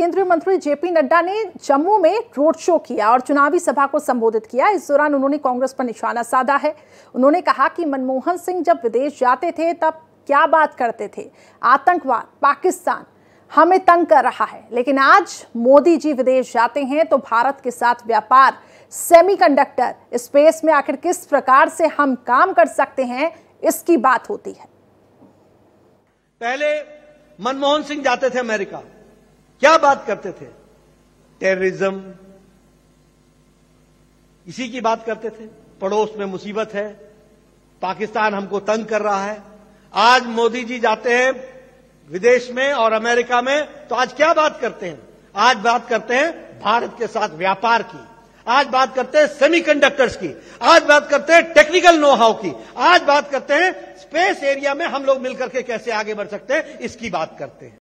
केंद्रीय मंत्री जेपी नड्डा ने जम्मू में रोड शो किया और चुनावी सभा को संबोधित किया इस दौरान उन्होंने कांग्रेस पर निशाना साधा है उन्होंने कहा कि मनमोहन सिंह जब विदेश जाते थे तब क्या बात करते थे आतंकवाद पाकिस्तान हमें तंग कर रहा है लेकिन आज मोदी जी विदेश जाते हैं तो भारत के साथ व्यापार सेमीकंडक्टर स्पेस में आखिर किस प्रकार से हम काम कर सकते हैं इसकी बात होती है पहले मनमोहन सिंह जाते थे अमेरिका क्या बात करते थे टेररिज्म इसी की बात करते थे पड़ोस में मुसीबत है पाकिस्तान हमको तंग कर रहा है आज मोदी जी जाते हैं विदेश में और अमेरिका में तो आज क्या बात करते हैं आज बात करते हैं भारत के साथ व्यापार की आज बात करते हैं सेमीकंडक्टर्स की आज बात करते हैं टेक्निकल नो हाउ की आज बात करते हैं स्पेस एरिया में हम लोग मिलकर के कैसे आगे बढ़ सकते हैं इसकी बात करते हैं